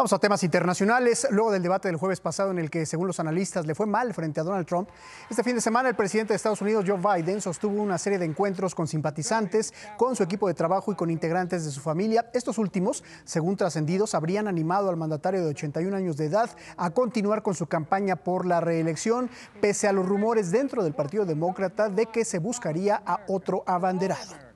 Vamos a temas internacionales. Luego del debate del jueves pasado en el que, según los analistas, le fue mal frente a Donald Trump, este fin de semana el presidente de Estados Unidos, Joe Biden, sostuvo una serie de encuentros con simpatizantes, con su equipo de trabajo y con integrantes de su familia. Estos últimos, según trascendidos, habrían animado al mandatario de 81 años de edad a continuar con su campaña por la reelección, pese a los rumores dentro del Partido Demócrata de que se buscaría a otro abanderado.